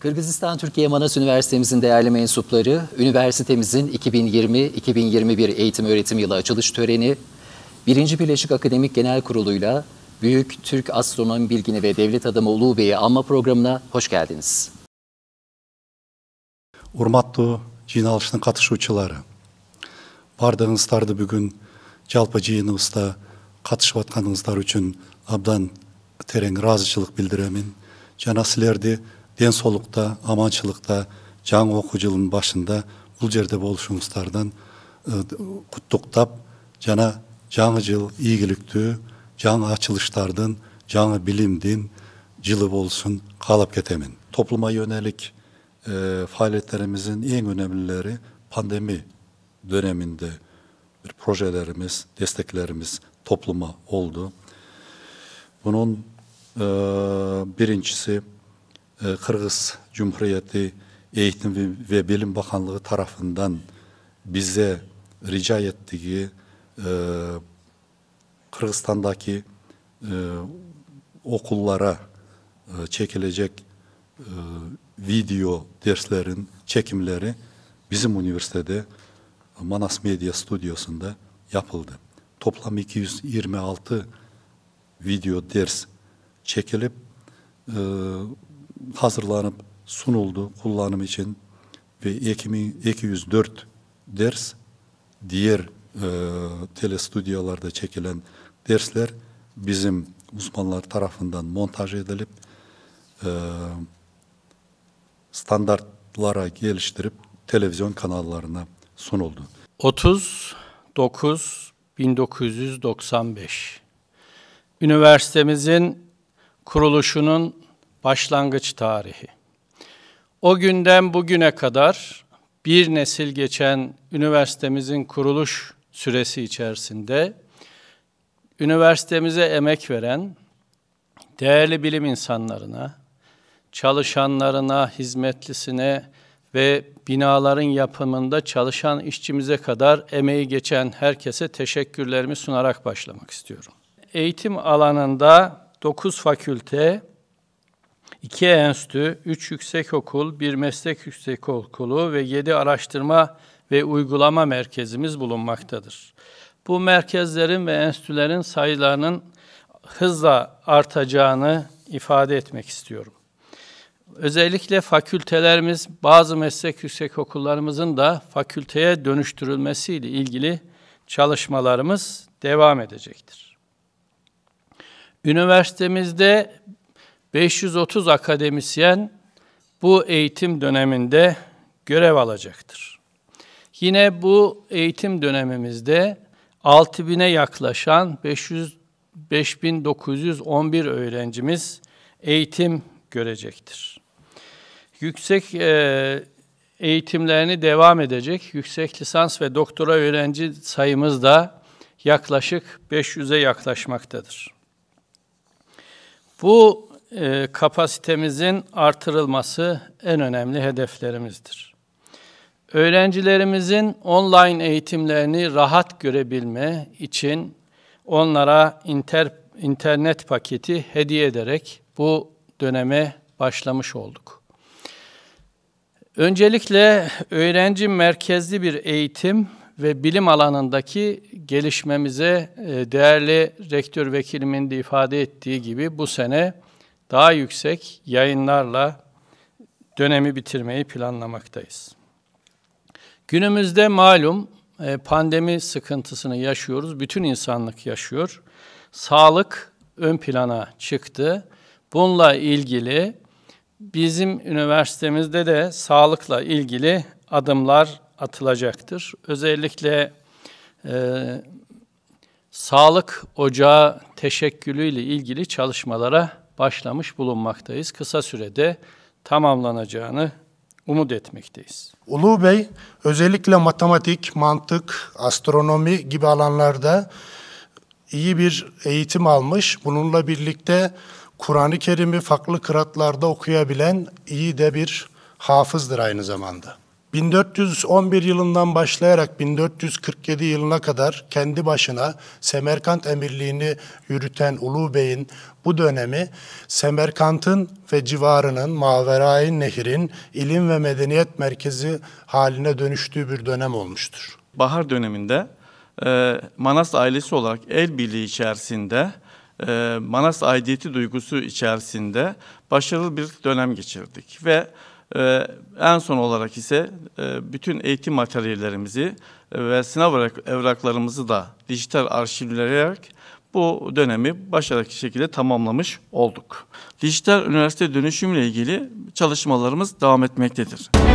Kırgızistan Türkiye Manas Üniversitemizin değerli mensupları, üniversitemizin 2020-2021 eğitim öğretim yılı açılış töreni, 1. Birleşik Akademik Genel Kurulu'yla Büyük Türk Astronomi Bilgini ve Devlet Adamı Ulu Bey'i anma programına hoş geldiniz. Urmatlı cinalışının Uçuları баардыгыңыздарды бүгүн жалпы жыйыныбызда катышып атканыңыздар үчүн абдан терең ыраазычылык билдиремин жана силерди ден соолукта аманчылыкта жаңы окуу жылынын башында бул жерде болушуңуздардан куттуктап жана жаңы жыл ийгиликтүү жаңы ачылыштардын жаңы билимдин жылы болсун каалап кетемин topluma yönelik e, faaliyetlerimizin en önemlileri pandemi döneminde bir projelerimiz, desteklerimiz topluma oldu. Bunun e, birincisi e, Kırgız Cumhuriyeti Eğitim ve, Bilim Bakanlığı tarafından bize rica ettiği e, Kırgızistan'daki e, okullara e, çekilecek e, video derslerin çekimleri bizim üniversitede Manas Medya Stüdyosu'nda yapıldı. Toplam 226 video ders çekilip e, hazırlanıp sunuldu kullanım için ve 204 ders diğer e, telestüdyolarda çekilen dersler bizim uzmanlar tarafından montaj edilip e, standartlara geliştirip televizyon kanallarına son oldu. 39 1995 Üniversitemizin kuruluşunun başlangıç tarihi. O günden bugüne kadar bir nesil geçen üniversitemizin kuruluş süresi içerisinde üniversitemize emek veren değerli bilim insanlarına, çalışanlarına, hizmetlisine, ve binaların yapımında çalışan işçimize kadar emeği geçen herkese teşekkürlerimi sunarak başlamak istiyorum. Eğitim alanında 9 fakülte, 2 enstitü, 3 okul, 1 meslek yüksek okulu ve 7 araştırma ve uygulama merkezimiz bulunmaktadır. Bu merkezlerin ve enstitülerin sayılarının hızla artacağını ifade etmek istiyorum. Özellikle fakültelerimiz, bazı meslek yüksek okullarımızın da fakülteye dönüştürülmesiyle ilgili çalışmalarımız devam edecektir. Üniversitemizde 530 akademisyen bu eğitim döneminde görev alacaktır. Yine bu eğitim dönemimizde 6000'e yaklaşan 500 5911 öğrencimiz eğitim görecektir yüksek e, eğitimlerini devam edecek. Yüksek lisans ve doktora öğrenci sayımız da yaklaşık 500'e yaklaşmaktadır. Bu e, kapasitemizin artırılması en önemli hedeflerimizdir. Öğrencilerimizin online eğitimlerini rahat görebilme için onlara inter, internet paketi hediye ederek bu döneme başlamış olduk. Öncelikle öğrenci merkezli bir eğitim ve bilim alanındaki gelişmemize e, değerli rektör vekilimin de ifade ettiği gibi bu sene daha yüksek yayınlarla dönemi bitirmeyi planlamaktayız. Günümüzde malum e, pandemi sıkıntısını yaşıyoruz, bütün insanlık yaşıyor. Sağlık ön plana çıktı. Bununla ilgili bizim üniversitemizde de sağlıkla ilgili adımlar atılacaktır. Özellikle e, sağlık ocağı teşekkülüyle ilgili çalışmalara başlamış bulunmaktayız. Kısa sürede tamamlanacağını umut etmekteyiz. Ulu Bey özellikle matematik, mantık, astronomi gibi alanlarda iyi bir eğitim almış. Bununla birlikte Kur'an-ı Kerim'i farklı kıratlarda okuyabilen iyi de bir hafızdır aynı zamanda. 1411 yılından başlayarak 1447 yılına kadar kendi başına Semerkant emirliğini yürüten Ulu Bey'in bu dönemi Semerkant'ın ve civarının Maverai Nehir'in ilim ve medeniyet merkezi haline dönüştüğü bir dönem olmuştur. Bahar döneminde e, Manas ailesi olarak el birliği içerisinde ee, Manas aidiyeti duygusu içerisinde başarılı bir dönem geçirdik ve e, en son olarak ise e, bütün eğitim materyallerimizi e, ve sınav evraklarımızı da dijital arşivleyerek bu dönemi başarılı şekilde tamamlamış olduk. Dijital üniversite dönüşümle ilgili çalışmalarımız devam etmektedir.